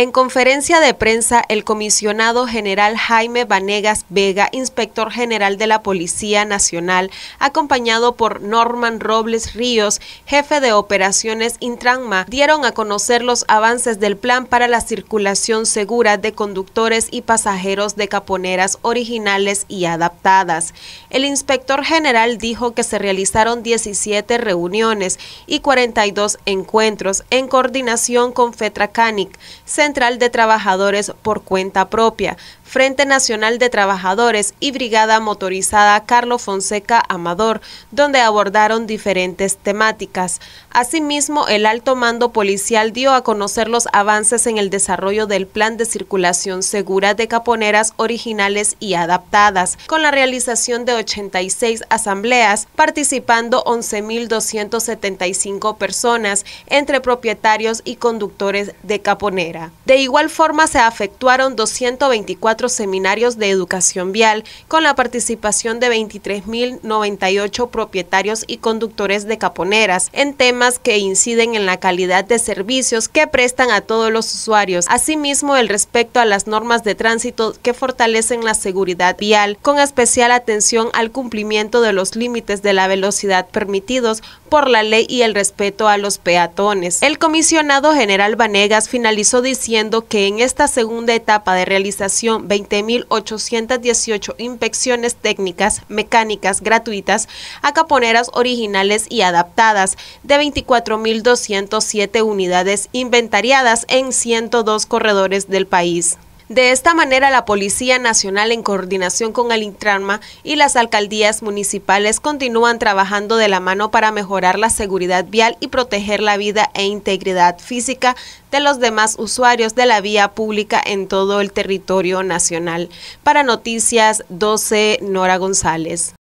En conferencia de prensa, el comisionado general Jaime Vanegas Vega, inspector general de la Policía Nacional, acompañado por Norman Robles Ríos, jefe de operaciones Intranma, dieron a conocer los avances del plan para la circulación segura de conductores y pasajeros de caponeras originales y adaptadas. El inspector general dijo que se realizaron 17 reuniones y 42 encuentros en coordinación con FETRACANIC, Central de Trabajadores por cuenta propia, Frente Nacional de Trabajadores y Brigada Motorizada Carlos Fonseca Amador, donde abordaron diferentes temáticas. Asimismo, el alto mando policial dio a conocer los avances en el desarrollo del plan de circulación segura de caponeras originales y adaptadas, con la realización de 86 asambleas, participando 11.275 personas entre propietarios y conductores de caponera. De igual forma, se efectuaron 224 seminarios de educación vial con la participación de 23.098 propietarios y conductores de caponeras en temas que inciden en la calidad de servicios que prestan a todos los usuarios, asimismo el respecto a las normas de tránsito que fortalecen la seguridad vial, con especial atención al cumplimiento de los límites de la velocidad permitidos por la ley y el respeto a los peatones. El comisionado general Vanegas finalizó diciendo que en esta segunda etapa de realización 20.818 inspecciones técnicas, mecánicas, gratuitas, a caponeras originales y adaptadas, de 24.207 unidades inventariadas en 102 corredores del país. De esta manera, la Policía Nacional, en coordinación con el Intranma y las alcaldías municipales, continúan trabajando de la mano para mejorar la seguridad vial y proteger la vida e integridad física de los demás usuarios de la vía pública en todo el territorio nacional. Para Noticias 12, Nora González.